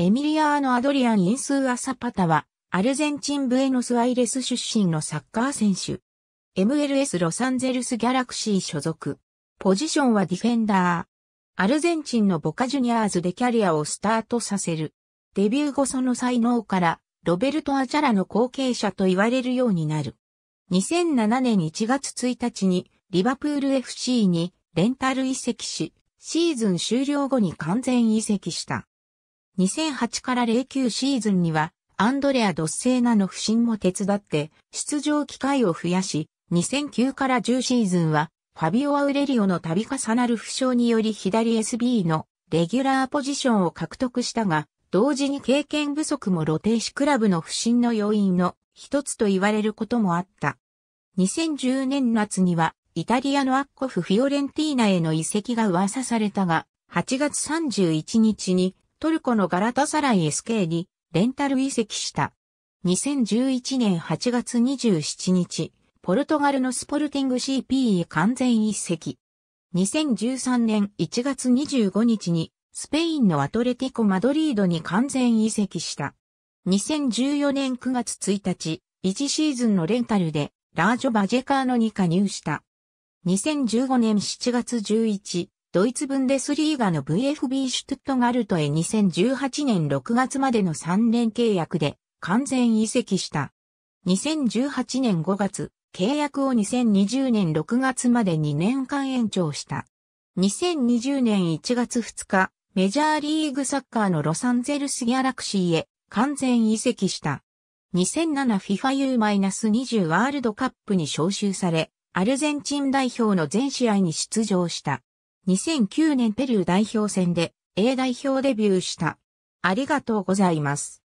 エミリアーノ・アドリアン・インスー・アサパタは、アルゼンチン・ブエノス・アイレス出身のサッカー選手。MLS ロサンゼルス・ギャラクシー所属。ポジションはディフェンダー。アルゼンチンのボカジュニアーズでキャリアをスタートさせる。デビュー後その才能から、ロベルト・アチャラの後継者と言われるようになる。2007年1月1日に、リバプール FC にレンタル移籍し、シーズン終了後に完全移籍した。2008から09シーズンには、アンドレア・ドッセーナの不振も手伝って、出場機会を増やし、2009から10シーズンは、ファビオ・アウレリオの度重なる負傷により左 SB のレギュラーポジションを獲得したが、同時に経験不足も露呈しクラブの不振の要因の一つと言われることもあった。2010年夏にはイタリアのアッコフ・フィオレンティーナへの移籍が噂されたが、8月31日にトルコのガラタサライ SK にレンタル移籍した。2011年8月27日、ポルトガルのスポルティング CP へ完全移籍。2013年1月25日にスペインのアトレティコ・マドリードに完全移籍した。2014年9月1日、1シーズンのレンタルでラージョ・バジェカーノに加入した。2015年7月11、ドイツブンデスリーガの VFB シュトゥットガルトへ2018年6月までの3年契約で完全移籍した。2018年5月、契約を2020年6月まで2年間延長した。2020年1月2日、メジャーリーグサッカーのロサンゼルスギャラクシーへ完全移籍した。2007FIFA U-20 ワールドカップに招集され、アルゼンチン代表の全試合に出場した。2009年ペルー代表戦で A 代表デビューした。ありがとうございます。